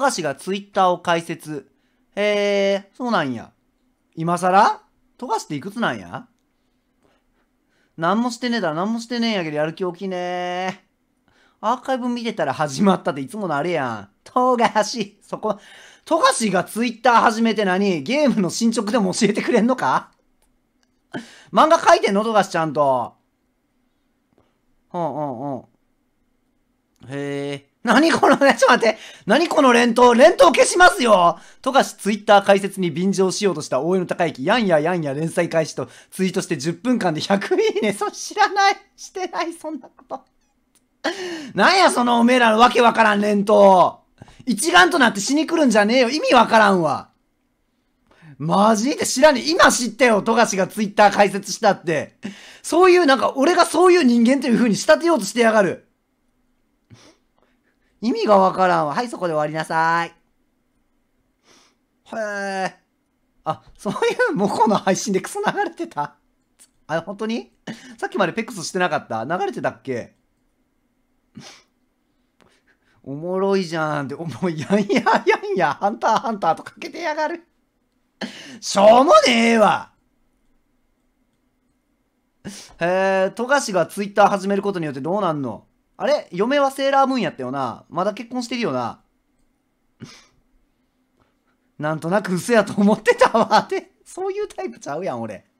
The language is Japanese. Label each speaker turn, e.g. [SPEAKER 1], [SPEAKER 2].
[SPEAKER 1] 富樫がツイッターを開設。へえ、そうなんや。今更富樫っていくつなんや何もしてねえだろ、何もしてねえんやけどやる気起きねえ。アーカイブ見てたら始まったっていつものあれやん。富樫、そこ、富樫がツイッター始めて何ゲームの進捗でも教えてくれんのか漫画書いてんの富樫ちゃんと。うんうんうん。何このね、ちょっと待って。何この連投連投消しますよとかし、ツイッター解説に便乗しようとした大江の高之、やんややんや連載開始とツイートして10分間で100いいね。そ、知
[SPEAKER 2] らない。してない、そんなこ
[SPEAKER 1] と。なんや、そのおめえらのわけわからん連投。一丸となって死に来るんじゃねえよ。意味わからんわ。マジで知らねえ。今知ってよ、富樫がツイッター解説したって。そういう、なんか、俺がそういう人間という風に仕立てようとしてやがる。意味がわからんわ。はい、そこで終わりなさい。へえ。あ、そういう向こうの配信でクソ流れてたあ、本当にさっきまでペックスしてなかった流れてたっけおもろいじゃんって、おもいやんややんや、ハンターハンターとかけてやがる。しょうもねえわへえ、富樫がツイッター始めることによってどうなんのあれ嫁はセーラームーンやったよなまだ結婚してるよな なんとなく嘘やと思ってたわ って、そういうタイプちゃうやん、俺。